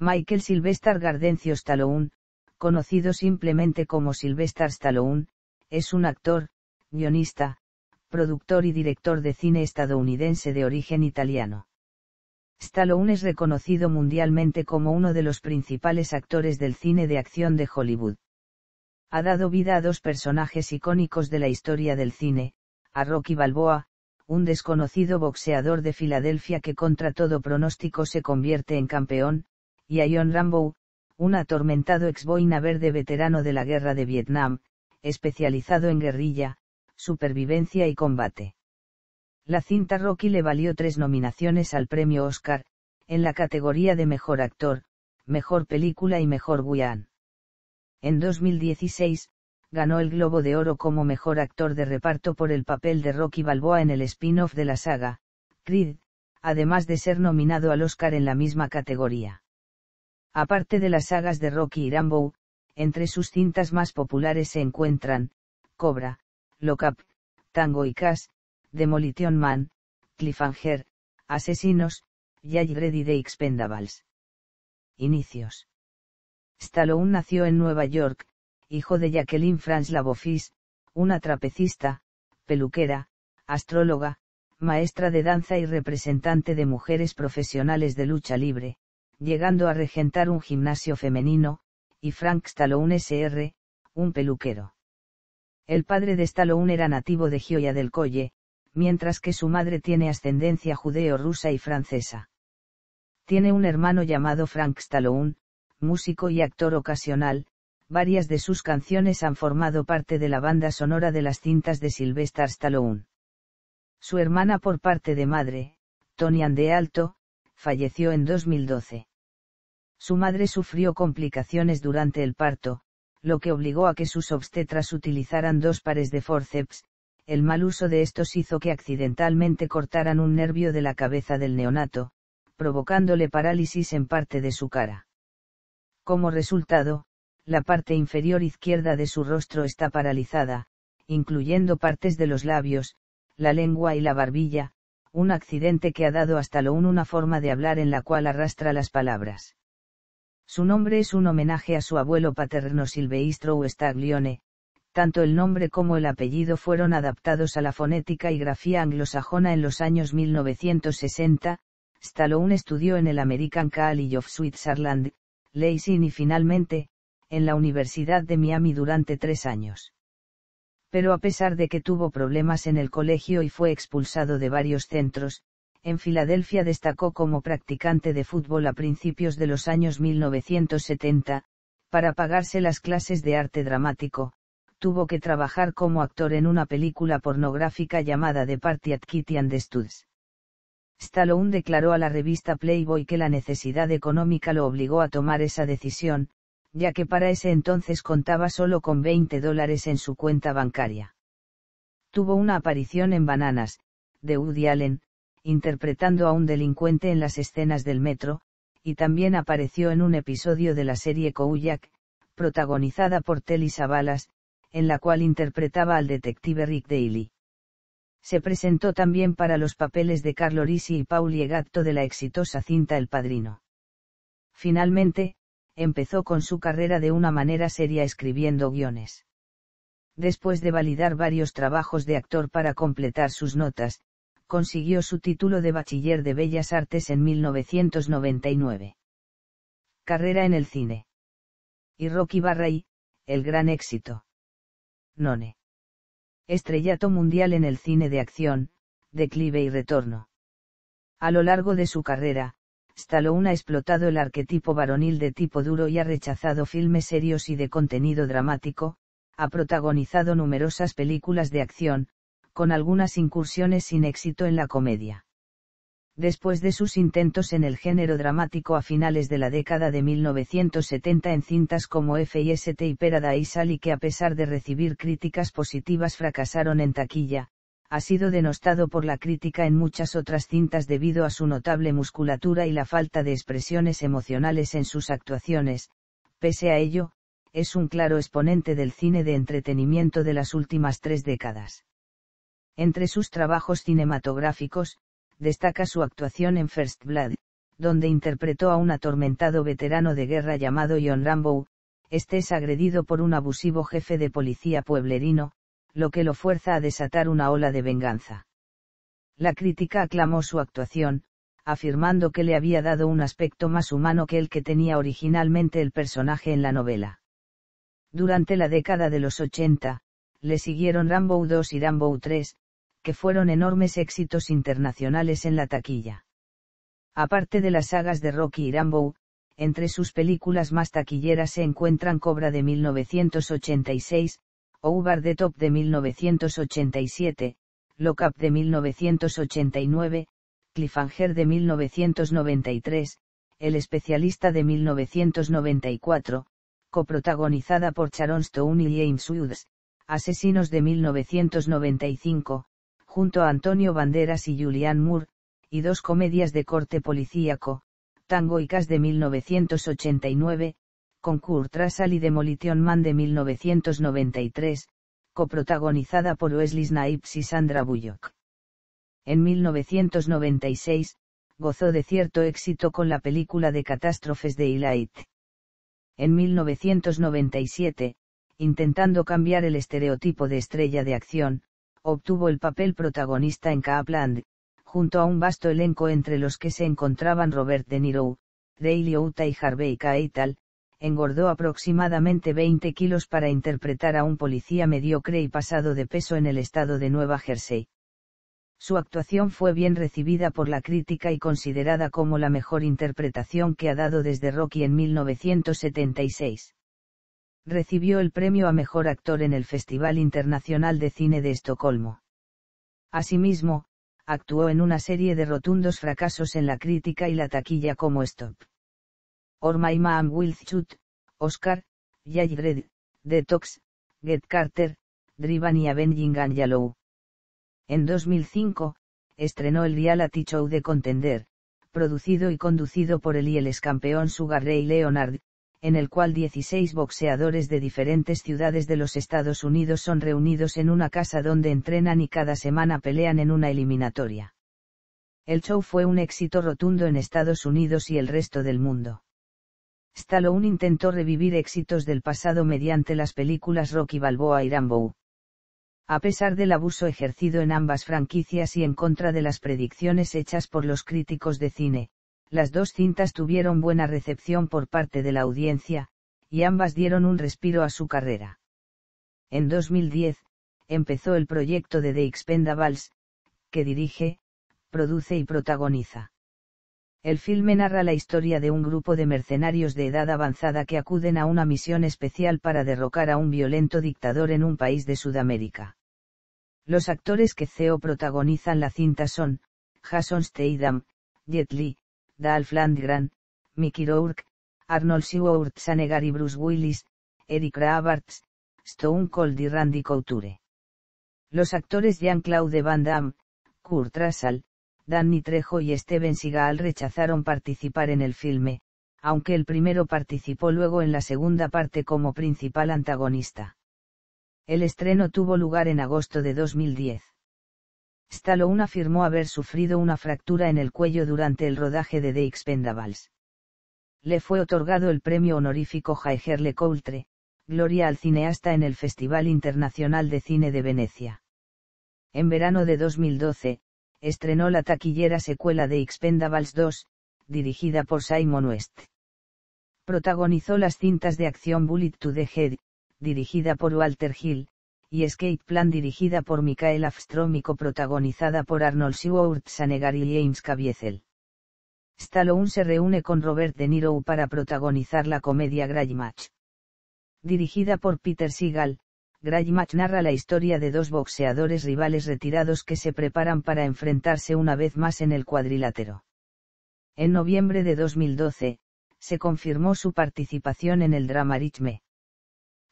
Michael Sylvester Gardencio Stallone, conocido simplemente como Sylvester Stallone, es un actor, guionista, productor y director de cine estadounidense de origen italiano. Stallone es reconocido mundialmente como uno de los principales actores del cine de acción de Hollywood. Ha dado vida a dos personajes icónicos de la historia del cine, a Rocky Balboa, un desconocido boxeador de Filadelfia que contra todo pronóstico se convierte en campeón, y a John Rambo, un atormentado ex verde veterano de la guerra de Vietnam, especializado en guerrilla, supervivencia y combate. La cinta Rocky le valió tres nominaciones al premio Oscar, en la categoría de Mejor Actor, Mejor Película y Mejor Guion. En 2016, ganó el Globo de Oro como Mejor Actor de Reparto por el papel de Rocky Balboa en el spin-off de la saga, Creed, además de ser nominado al Oscar en la misma categoría. Aparte de las sagas de Rocky y Rambo, entre sus cintas más populares se encuentran, Cobra, Lockup, Tango y Cash, Demolition Man, Cliffhanger, Asesinos, y Ready de Expendables. Inicios. Stallone nació en Nueva York, hijo de Jacqueline Franz Labofis, una trapecista, peluquera, astróloga, maestra de danza y representante de mujeres profesionales de lucha libre, llegando a regentar un gimnasio femenino, y Frank Stallone Sr., un peluquero. El padre de Stallone era nativo de Gioia del Colle, mientras que su madre tiene ascendencia judeo-rusa y francesa. Tiene un hermano llamado Frank Stallone, músico y actor ocasional, varias de sus canciones han formado parte de la banda sonora de las cintas de Sylvester Stallone. Su hermana por parte de madre, Tony Andealto, falleció en 2012. Su madre sufrió complicaciones durante el parto, lo que obligó a que sus obstetras utilizaran dos pares de forceps, el mal uso de estos hizo que accidentalmente cortaran un nervio de la cabeza del neonato, provocándole parálisis en parte de su cara. Como resultado, la parte inferior izquierda de su rostro está paralizada, incluyendo partes de los labios, la lengua y la barbilla, un accidente que ha dado hasta lo una forma de hablar en la cual arrastra las palabras. Su nombre es un homenaje a su abuelo paterno Silveistro Staglione, tanto el nombre como el apellido fueron adaptados a la fonética y grafía anglosajona en los años 1960, Stallone estudió en el American College of Switzerland, Leysin y finalmente, en la Universidad de Miami durante tres años pero a pesar de que tuvo problemas en el colegio y fue expulsado de varios centros, en Filadelfia destacó como practicante de fútbol a principios de los años 1970, para pagarse las clases de arte dramático, tuvo que trabajar como actor en una película pornográfica llamada The Party at Kitty and the Studs. Stallone declaró a la revista Playboy que la necesidad económica lo obligó a tomar esa decisión, ya que para ese entonces contaba solo con 20 dólares en su cuenta bancaria. Tuvo una aparición en Bananas, de Woody Allen, interpretando a un delincuente en las escenas del metro, y también apareció en un episodio de la serie Kouyak, protagonizada por Telly Savalas, en la cual interpretaba al detective Rick Daly. Se presentó también para los papeles de Carlo Risi y Paul Gatto de la exitosa cinta El Padrino. Finalmente, empezó con su carrera de una manera seria escribiendo guiones. Después de validar varios trabajos de actor para completar sus notas, consiguió su título de bachiller de Bellas Artes en 1999. Carrera en el cine. Y Rocky Barray, el gran éxito. None. Estrellato mundial en el cine de acción, declive y retorno. A lo largo de su carrera, Stallone ha explotado el arquetipo varonil de tipo duro y ha rechazado filmes serios y de contenido dramático, ha protagonizado numerosas películas de acción, con algunas incursiones sin éxito en la comedia. Después de sus intentos en el género dramático a finales de la década de 1970 en cintas como F.I.S.T. y y Sally que a pesar de recibir críticas positivas fracasaron en taquilla, ha sido denostado por la crítica en muchas otras cintas debido a su notable musculatura y la falta de expresiones emocionales en sus actuaciones, pese a ello, es un claro exponente del cine de entretenimiento de las últimas tres décadas. Entre sus trabajos cinematográficos, destaca su actuación en First Blood, donde interpretó a un atormentado veterano de guerra llamado John Rambo, este es agredido por un abusivo jefe de policía pueblerino, lo que lo fuerza a desatar una ola de venganza. La crítica aclamó su actuación, afirmando que le había dado un aspecto más humano que el que tenía originalmente el personaje en la novela. Durante la década de los 80, le siguieron Rambo 2 y Rambo 3, que fueron enormes éxitos internacionales en la taquilla. Aparte de las sagas de Rocky y Rambo, entre sus películas más taquilleras se encuentran Cobra de 1986, Over the Top de 1987, Lockup de 1989, Cliffhanger de 1993, El especialista de 1994, coprotagonizada por Sharon Stone y James Woods, Asesinos de 1995, junto a Antonio Banderas y Julianne Moore, y dos comedias de corte policíaco, Tango y Cas de 1989, con Kurt Russell y Demolition Man de 1993, coprotagonizada por Wesley Snipes y Sandra Bullock. En 1996, gozó de cierto éxito con la película de catástrofes de Elight. En 1997, intentando cambiar el estereotipo de estrella de acción, obtuvo el papel protagonista en Kaapland, junto a un vasto elenco entre los que se encontraban Robert De Niro, Ray Liotta y Harvey Keitel, engordó aproximadamente 20 kilos para interpretar a un policía mediocre y pasado de peso en el estado de Nueva Jersey. Su actuación fue bien recibida por la crítica y considerada como la mejor interpretación que ha dado desde Rocky en 1976. Recibió el premio a Mejor Actor en el Festival Internacional de Cine de Estocolmo. Asimismo, actuó en una serie de rotundos fracasos en la crítica y la taquilla como Stop. Or my mom Oscar, Jay Detox, Get Carter, Driven y Avenging and Yalou. En 2005, estrenó el reality show de Contender, producido y conducido por el y el ex campeón Sugar Ray Leonard, en el cual 16 boxeadores de diferentes ciudades de los Estados Unidos son reunidos en una casa donde entrenan y cada semana pelean en una eliminatoria. El show fue un éxito rotundo en Estados Unidos y el resto del mundo. Stallone intentó revivir éxitos del pasado mediante las películas Rocky Balboa y Rambo. A pesar del abuso ejercido en ambas franquicias y en contra de las predicciones hechas por los críticos de cine, las dos cintas tuvieron buena recepción por parte de la audiencia, y ambas dieron un respiro a su carrera. En 2010, empezó el proyecto de The Expendables, que dirige, produce y protagoniza. El filme narra la historia de un grupo de mercenarios de edad avanzada que acuden a una misión especial para derrocar a un violento dictador en un país de Sudamérica. Los actores que CEO protagonizan la cinta son, Jason Statham, Jet Li, Dalf Landgren, Mickey Rourke, Arnold Schwarzenegger y Bruce Willis, Eric Roberts, Stone Cold y Randy Couture. Los actores Jean-Claude Van Damme, Kurt Russell, Danny Trejo y Steven Seagal rechazaron participar en el filme, aunque el primero participó luego en la segunda parte como principal antagonista. El estreno tuvo lugar en agosto de 2010. Stallone afirmó haber sufrido una fractura en el cuello durante el rodaje de The Expendables. Le fue otorgado el premio honorífico Jaeger LeCoultre, gloria al cineasta en el Festival Internacional de Cine de Venecia. En verano de 2012, estrenó la taquillera secuela de Expendables 2, dirigida por Simon West. Protagonizó las cintas de acción Bullet to the Head, dirigida por Walter Hill, y Skate Plan dirigida por Michael Afstrom protagonizada por Arnold Schwarzenegger y James Caviezel. Stallone se reúne con Robert De Niro para protagonizar la comedia Grudge Match. Dirigida por Peter Seagal, Graymatch narra la historia de dos boxeadores rivales retirados que se preparan para enfrentarse una vez más en el cuadrilátero. En noviembre de 2012, se confirmó su participación en el drama Ritme.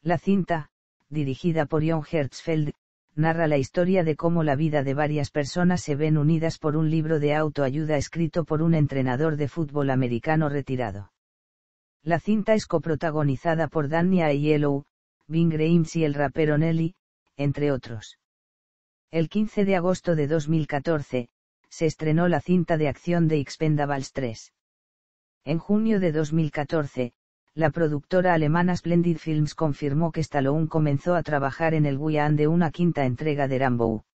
La cinta, dirigida por Jon Hertzfeld, narra la historia de cómo la vida de varias personas se ven unidas por un libro de autoayuda escrito por un entrenador de fútbol americano retirado. La cinta es coprotagonizada por Dania Yellow, Bing y el rapero Nelly, entre otros. El 15 de agosto de 2014, se estrenó la cinta de acción de Expendables 3. En junio de 2014, la productora alemana Splendid Films confirmó que Stallone comenzó a trabajar en el Guyan de una quinta entrega de Rambo.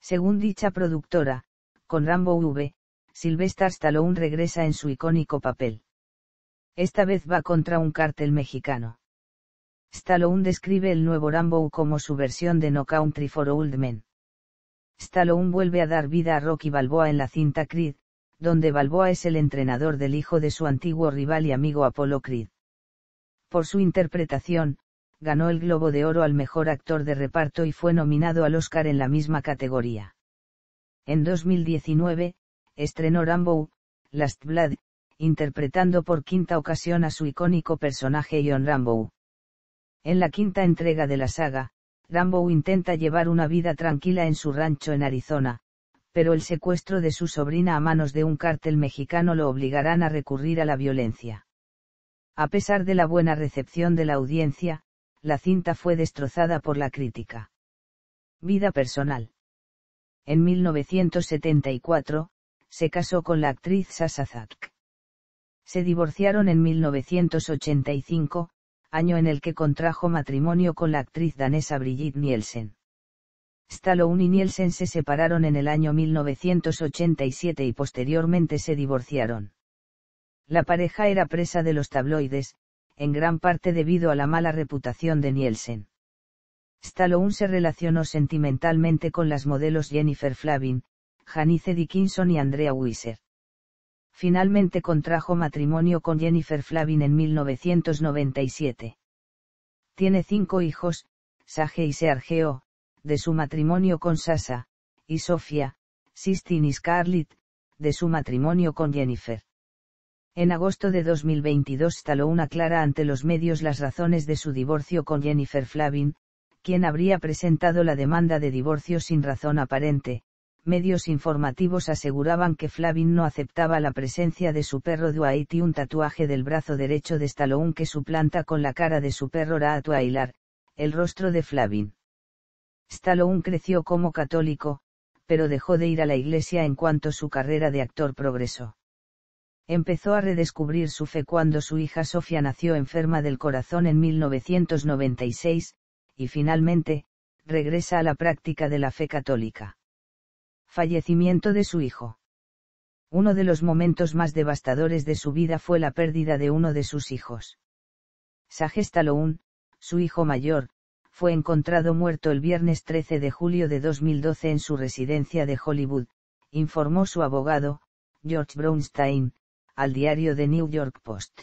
Según dicha productora, con Rambo V, Sylvester Stallone regresa en su icónico papel. Esta vez va contra un cártel mexicano. Stallone describe el nuevo Rambo como su versión de No Country for Old Men. Stallone vuelve a dar vida a Rocky Balboa en la cinta Creed, donde Balboa es el entrenador del hijo de su antiguo rival y amigo Apolo Creed. Por su interpretación, ganó el Globo de Oro al mejor actor de reparto y fue nominado al Oscar en la misma categoría. En 2019, estrenó Rambo, Last Blood, interpretando por quinta ocasión a su icónico personaje John Rambo. En la quinta entrega de la saga, Rambo intenta llevar una vida tranquila en su rancho en Arizona, pero el secuestro de su sobrina a manos de un cártel mexicano lo obligarán a recurrir a la violencia. A pesar de la buena recepción de la audiencia, la cinta fue destrozada por la crítica. Vida personal. En 1974, se casó con la actriz Sasa Se divorciaron en 1985, año en el que contrajo matrimonio con la actriz danesa Brigitte Nielsen. Stallone y Nielsen se separaron en el año 1987 y posteriormente se divorciaron. La pareja era presa de los tabloides, en gran parte debido a la mala reputación de Nielsen. Stallone se relacionó sentimentalmente con las modelos Jennifer Flavin, Janice Dickinson y Andrea Weiser finalmente contrajo matrimonio con Jennifer Flavin en 1997. Tiene cinco hijos, Sage y Sergio, de su matrimonio con Sasa, y Sofia, Sistine y Scarlett, de su matrimonio con Jennifer. En agosto de 2022 taló una clara ante los medios las razones de su divorcio con Jennifer Flavin, quien habría presentado la demanda de divorcio sin razón aparente, medios informativos aseguraban que Flavin no aceptaba la presencia de su perro Dwight y un tatuaje del brazo derecho de Stallone que suplanta con la cara de su perro Raatu Ailar, el rostro de Flavin. Stallone creció como católico, pero dejó de ir a la iglesia en cuanto su carrera de actor progresó. Empezó a redescubrir su fe cuando su hija Sofía nació enferma del corazón en 1996, y finalmente, regresa a la práctica de la fe católica. Fallecimiento de su hijo. Uno de los momentos más devastadores de su vida fue la pérdida de uno de sus hijos. Sagestaloun, su hijo mayor, fue encontrado muerto el viernes 13 de julio de 2012 en su residencia de Hollywood, informó su abogado, George Brownstein, al diario The New York Post.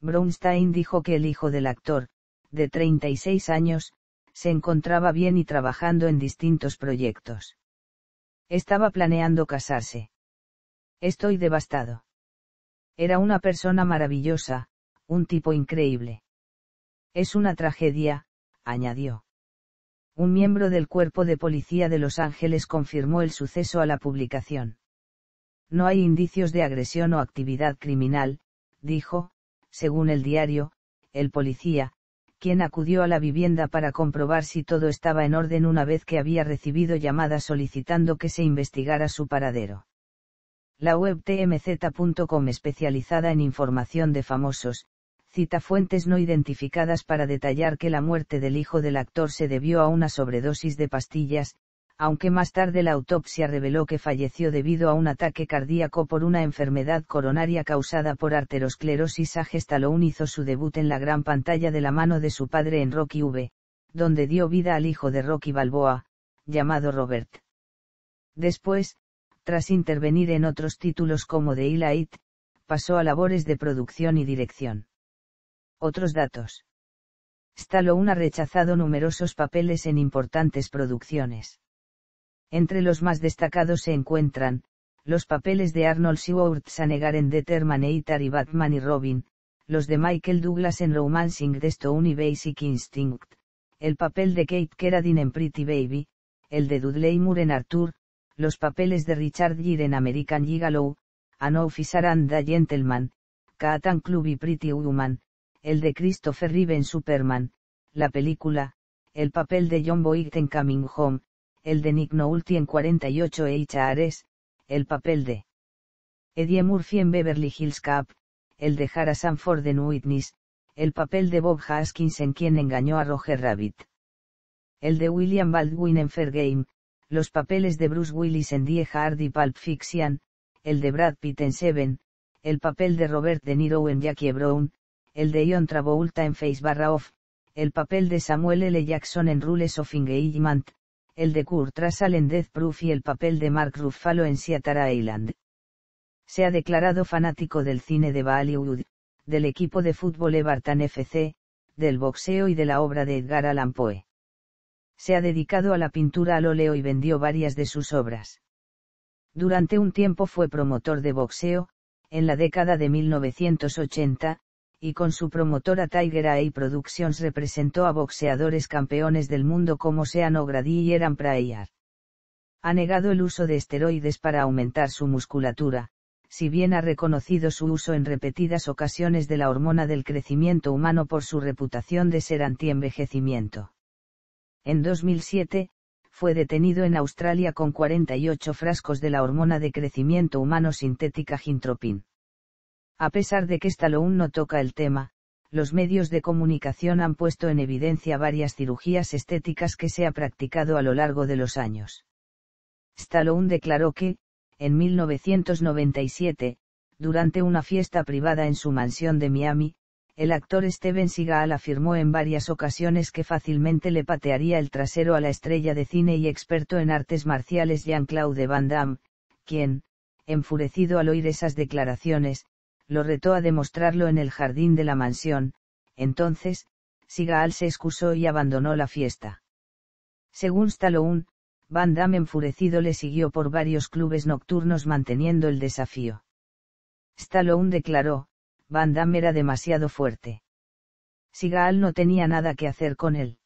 Brownstein dijo que el hijo del actor, de 36 años, se encontraba bien y trabajando en distintos proyectos. Estaba planeando casarse. Estoy devastado. Era una persona maravillosa, un tipo increíble. Es una tragedia, añadió. Un miembro del cuerpo de policía de Los Ángeles confirmó el suceso a la publicación. No hay indicios de agresión o actividad criminal, dijo, según el diario, el policía, quien acudió a la vivienda para comprobar si todo estaba en orden una vez que había recibido llamadas solicitando que se investigara su paradero. La web tmz.com especializada en información de famosos, cita fuentes no identificadas para detallar que la muerte del hijo del actor se debió a una sobredosis de pastillas, aunque más tarde la autopsia reveló que falleció debido a un ataque cardíaco por una enfermedad coronaria causada por arterosclerosis a Stallone hizo su debut en la gran pantalla de la mano de su padre en Rocky V, donde dio vida al hijo de Rocky Balboa, llamado Robert. Después, tras intervenir en otros títulos como The Elite, pasó a labores de producción y dirección. Otros datos. Stallone ha rechazado numerosos papeles en importantes producciones. Entre los más destacados se encuentran, los papeles de Arnold Schwarzenegger en The Terminator y Batman y Robin, los de Michael Douglas en Romancing the Stone y Basic Instinct, el papel de Kate Keradin en Pretty Baby, el de Dudley Moore en Arthur, los papeles de Richard Gere en American Gigalow, An Officer and The Gentleman, Catan Club y Pretty Woman, el de Christopher Reeve en Superman, la película, el papel de John Boyd en Coming Home, el de Nick Nolte en 48 e Ares, el papel de Eddie Murphy en Beverly Hills Cup, el de Harrison Sanford en Witness, el papel de Bob Haskins en Quien engañó a Roger Rabbit. El de William Baldwin en Fair Game, los papeles de Bruce Willis en Die Hard y Pulp Fiction, el de Brad Pitt en Seven, el papel de Robert De Niro en Jackie Brown, el de Ion Travolta en Face Off, el papel de Samuel L. Jackson en Rules of Engagement, el de Kurt Russell en Death Proof y el papel de Mark Ruffalo en Seattle Island. Se ha declarado fanático del cine de Bollywood, del equipo de fútbol Everton FC, del boxeo y de la obra de Edgar Allan Poe. Se ha dedicado a la pintura al óleo y vendió varias de sus obras. Durante un tiempo fue promotor de boxeo, en la década de 1980, y con su promotora Tiger Eye Productions representó a boxeadores campeones del mundo como Sean O'Grady y Eran Prayar. Ha negado el uso de esteroides para aumentar su musculatura, si bien ha reconocido su uso en repetidas ocasiones de la hormona del crecimiento humano por su reputación de ser antienvejecimiento. En 2007, fue detenido en Australia con 48 frascos de la hormona de crecimiento humano sintética gintropin. A pesar de que Stallone no toca el tema, los medios de comunicación han puesto en evidencia varias cirugías estéticas que se ha practicado a lo largo de los años. Stallone declaró que, en 1997, durante una fiesta privada en su mansión de Miami, el actor Steven Seagal afirmó en varias ocasiones que fácilmente le patearía el trasero a la estrella de cine y experto en artes marciales Jean-Claude Van Damme, quien, enfurecido al oír esas declaraciones, lo retó a demostrarlo en el jardín de la mansión, entonces, Sigaal se excusó y abandonó la fiesta. Según Stallone, Van Damme enfurecido le siguió por varios clubes nocturnos manteniendo el desafío. Stallone declaró, Van Damme era demasiado fuerte. Sigaal no tenía nada que hacer con él.